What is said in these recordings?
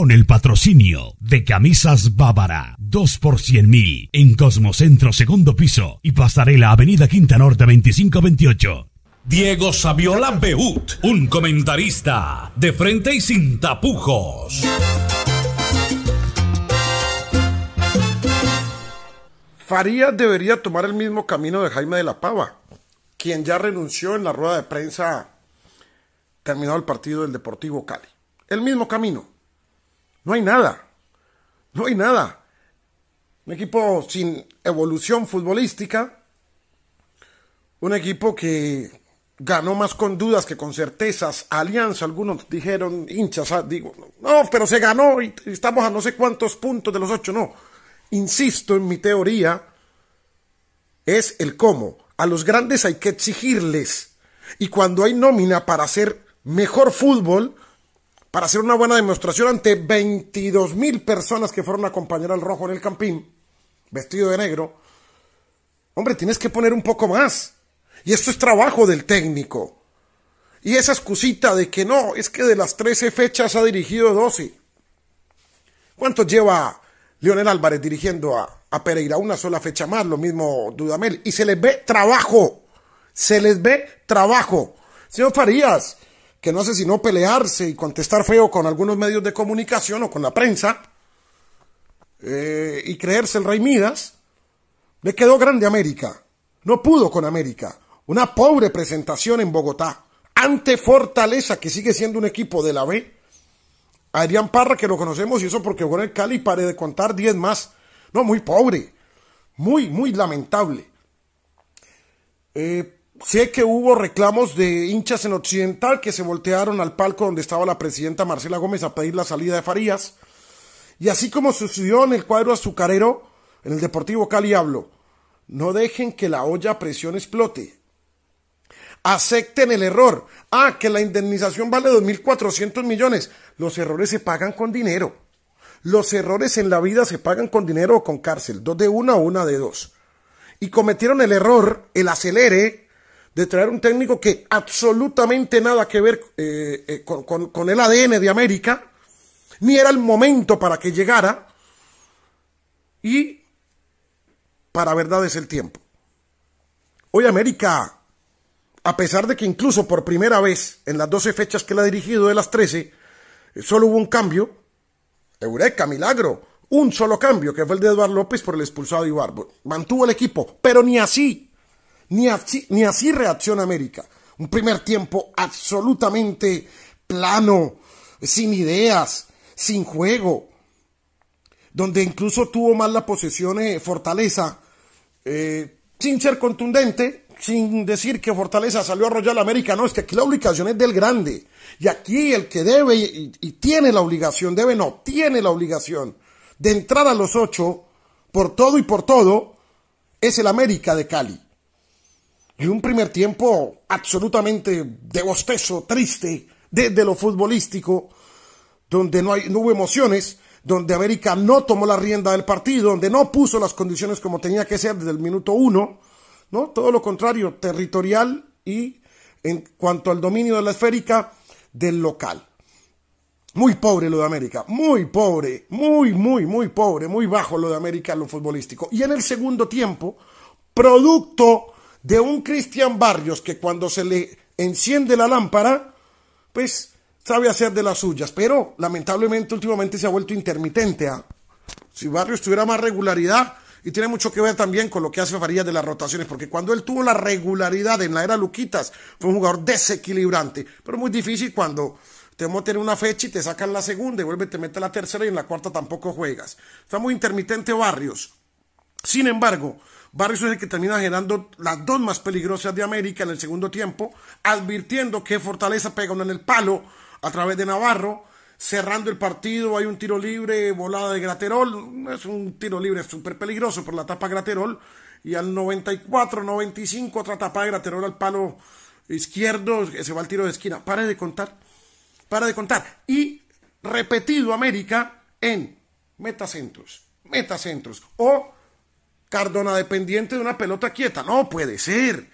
con el patrocinio de Camisas Bávara, 2 por 100 mil, en Cosmocentro segundo piso y Pasarela Avenida Quinta Norte 2528. Diego Saviola Beut, un comentarista de frente y sin tapujos. Farías debería tomar el mismo camino de Jaime de la Pava, quien ya renunció en la rueda de prensa terminó el partido del Deportivo Cali. El mismo camino, no hay nada. No hay nada. Un equipo sin evolución futbolística. Un equipo que ganó más con dudas que con certezas. Alianza, algunos dijeron, hinchas, ah, digo, no, pero se ganó y estamos a no sé cuántos puntos de los ocho. No, insisto en mi teoría, es el cómo. A los grandes hay que exigirles. Y cuando hay nómina para hacer mejor fútbol, para hacer una buena demostración ante 22 mil personas que fueron a acompañar al rojo en el campín, vestido de negro. Hombre, tienes que poner un poco más. Y esto es trabajo del técnico. Y esa excusita de que no, es que de las 13 fechas ha dirigido 12. ¿Cuánto lleva Leonel Álvarez dirigiendo a, a Pereira? Una sola fecha más, lo mismo Dudamel. Y se les ve trabajo. Se les ve trabajo. Señor Farías, que no hace sino pelearse y contestar feo con algunos medios de comunicación o con la prensa eh, y creerse el rey Midas, le quedó grande América. No pudo con América. Una pobre presentación en Bogotá ante Fortaleza, que sigue siendo un equipo de la B. Adrián Parra, que lo conocemos, y eso porque jugó el Cali, pare de contar 10 más. No, muy pobre. Muy, muy lamentable. Eh, Sé que hubo reclamos de hinchas en Occidental que se voltearon al palco donde estaba la presidenta Marcela Gómez a pedir la salida de Farías. Y así como sucedió en el cuadro azucarero, en el Deportivo Cali hablo, no dejen que la olla a presión explote. Acepten el error. Ah, que la indemnización vale 2.400 millones. Los errores se pagan con dinero. Los errores en la vida se pagan con dinero o con cárcel. Dos de una o una de dos. Y cometieron el error, el acelere, de traer un técnico que absolutamente nada que ver eh, eh, con, el ADN de América, ni era el momento para que llegara, y para verdad es el tiempo. Hoy América, a pesar de que incluso por primera vez en las 12 fechas que la ha dirigido de las 13, eh, solo hubo un cambio, Eureka, milagro, un solo cambio, que fue el de Eduardo López por el expulsado Ibarbo. Mantuvo el equipo, pero ni así ni así, ni reacciona América. Un primer tiempo absolutamente plano, sin ideas, sin juego, donde incluso tuvo más la posesión eh, Fortaleza, eh, sin ser contundente, sin decir que Fortaleza salió a arrollar a América, no, es que aquí la obligación es del grande, y aquí el que debe y tiene la obligación, debe no, tiene la obligación de entrar a los ocho por todo y por todo, es el América de Cali y un primer tiempo absolutamente de triste, desde lo futbolístico, donde no, hay, hubo emociones, donde América no tomó la rienda del partido, donde no puso las condiciones como tenía que ser desde el minuto uno, ¿no? Todo lo contrario, territorial y en cuanto al dominio de la esférica del local. Muy pobre lo de América, muy pobre, muy, muy, muy pobre, muy bajo lo de América en lo futbolístico. Y en el segundo tiempo, producto de un Cristian Barrios que cuando se le enciende la lámpara, pues sabe hacer de las suyas, pero lamentablemente últimamente se ha vuelto intermitente. ¿ah? Si Barrios tuviera más regularidad, y tiene mucho que ver también con lo que hace Farías de las rotaciones, porque cuando él tuvo la regularidad en la era Luquitas, fue un jugador desequilibrante, pero muy difícil cuando te tener una fecha y te sacan la segunda y vuelve te mete la tercera y en la cuarta tampoco juegas. Está muy intermitente Barrios. Sin embargo, Barrios es el que termina generando las dos más peligrosas de América en el segundo tiempo, advirtiendo que Fortaleza pega una en el palo a través de Navarro, cerrando el partido, hay un tiro libre, volada de Graterol, es un tiro libre súper peligroso por la tapa Graterol, y al 94-95 otra tapa de Graterol al palo izquierdo, se va al tiro de esquina, para de contar, para de contar, y repetido América en metacentros, metacentros, o Cardona dependiente de una pelota quieta. No puede ser.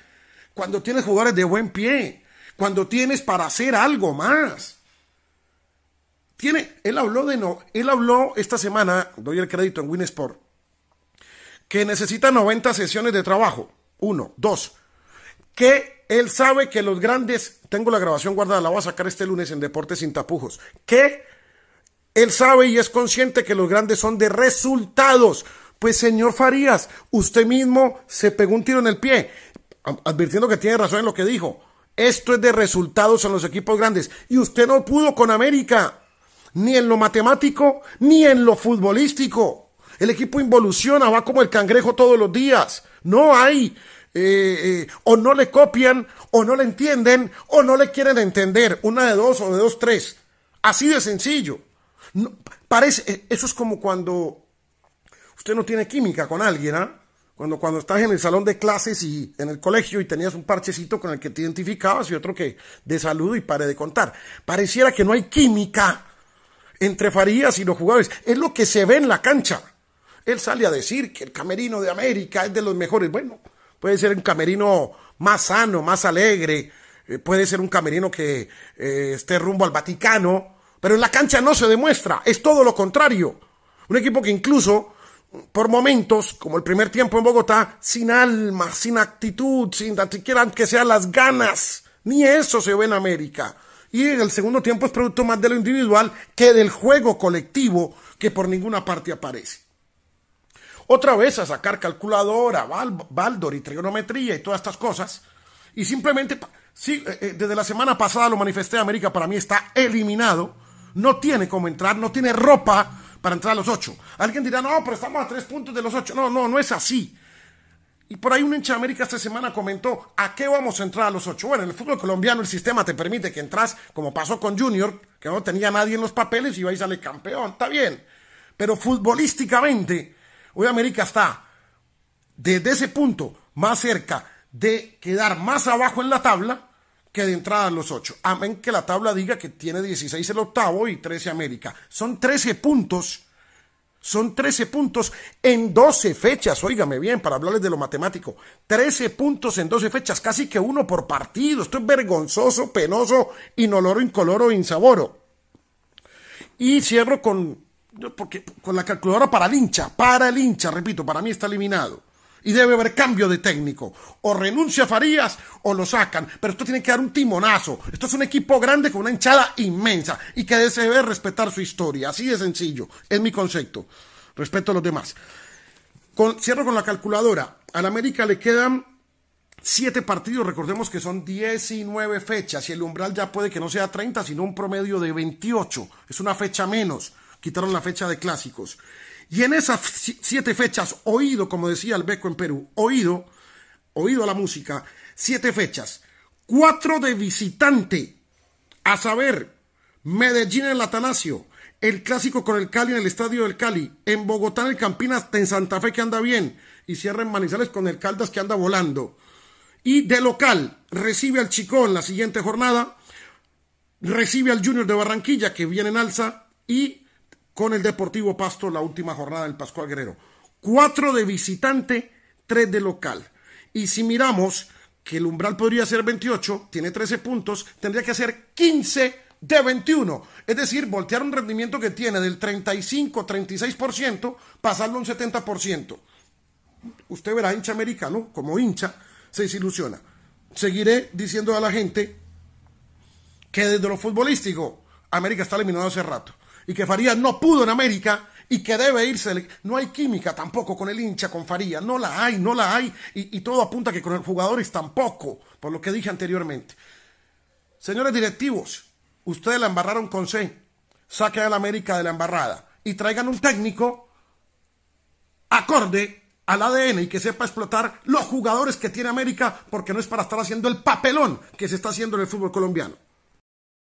Cuando tienes jugadores de buen pie, cuando tienes para hacer algo más. Tiene, él habló de no, él habló esta semana, doy el crédito en Winsport, que necesita 90 sesiones de trabajo. Uno, dos, que él sabe que los grandes, tengo la grabación guardada, la voy a sacar este lunes en Deportes sin tapujos, que él sabe y es consciente que los grandes son de resultados, pues señor Farías, usted mismo se pegó un tiro en el pie, advirtiendo que tiene razón en lo que dijo. Esto es de resultados en los equipos grandes. Y usted no pudo con América, ni en lo matemático, ni en lo futbolístico. El equipo involuciona, va como el cangrejo todos los días. No hay. Eh, eh, o no le copian, o no le entienden, o no le quieren entender. Una de dos o de dos, tres. Así de sencillo. parece, eh, eso es como cuando Usted no tiene química con alguien, ¿ah? Cuando, cuando estás en el salón de clases y en el colegio y tenías un parchecito con el que te identificabas y otro que de saludo y pare de contar. Pareciera que no hay química entre Farías y los jugadores. Es lo que se ve en la cancha. Él sale a decir que el camerino de América es de los mejores. Bueno, puede ser un camerino más sano, más alegre. Eh, puede ser un camerino que eh, esté rumbo al Vaticano. Pero en la cancha no se demuestra. Es todo lo contrario. Un equipo que incluso por momentos, como el primer tiempo en Bogotá, sin alma, sin actitud, sin tan siquiera que sean las ganas. Ni eso se ve en América. Y el segundo tiempo es producto más de lo individual que del juego colectivo que por ninguna parte aparece. Otra vez a sacar calculadora, Baldor y trigonometría y todas estas cosas. Y simplemente, eh, eh, desde la semana pasada lo manifesté, América para mí está eliminado. No tiene cómo entrar, no tiene ropa para entrar a los ocho. Alguien dirá, no, pero estamos a tres puntos de los ocho. No, no, no es así. Y por ahí un hincha de América esta semana comentó, ¿a qué vamos a entrar a los ocho? Bueno, en el fútbol colombiano el sistema te permite que entras, como pasó con Junior, que no tenía nadie en los papeles y a sale campeón, está bien. Pero futbolísticamente, hoy América está desde ese punto más cerca de quedar más abajo en la tabla que de entrada los 8. Amén que la tabla diga que tiene 16 el octavo y 13 América. Son 13 puntos. Son 13 puntos en 12 fechas. Óigame bien, para hablarles de lo matemático. 13 puntos en 12 fechas, casi que uno por partido. Esto es vergonzoso, penoso, inoloro, incoloro, insaboro. Y cierro con, porque, con la calculadora para el hincha. Para el hincha, repito, para mí está eliminado y debe haber cambio de técnico. O renuncia a Farías o lo sacan. Pero esto tiene que dar un timonazo. Esto es un equipo grande con una hinchada inmensa y que debe respetar su historia. Así de sencillo. Es mi concepto. Respeto a los demás. cierro con la calculadora. Al América le quedan siete partidos, recordemos que son 19 fechas y el umbral ya puede que no sea 30, sino un promedio de 28. Es una fecha menos. Quitaron la fecha de clásicos. Y en esas siete fechas, oído, como decía el Beco en Perú, oído, oído a la música, siete fechas, cuatro de visitante, a saber, Medellín en el Atanasio, el clásico con el Cali en el Estadio del Cali, en Bogotá en el Campinas, en Santa Fe que anda bien, y cierra en Manizales con el Caldas que anda volando. Y de local, recibe al en la siguiente jornada, recibe al Junior de Barranquilla que viene en alza, y con el Deportivo Pasto la última jornada del Pascual Guerrero. Cuatro de visitante, tres de local. Y si miramos que el umbral podría ser 28, tiene 13 puntos, tendría que ser 15 de 21. Es decir, voltear un rendimiento que tiene del 35-36%, pasarlo a un 70%. Usted verá, hincha americano, como hincha, se desilusiona. Seguiré diciendo a la gente que desde lo futbolístico, América está eliminado hace rato y que Faría no pudo en América y que debe irse. No hay química tampoco con el hincha, con Faría, No la hay, no la hay. Y, todo apunta que con los jugadores tampoco, por lo que dije anteriormente. Señores directivos, ustedes la embarraron con C. Saquen al América de la embarrada y traigan un técnico acorde al ADN y que sepa explotar los jugadores que tiene América porque no es para estar haciendo el papelón que se está haciendo en el fútbol colombiano.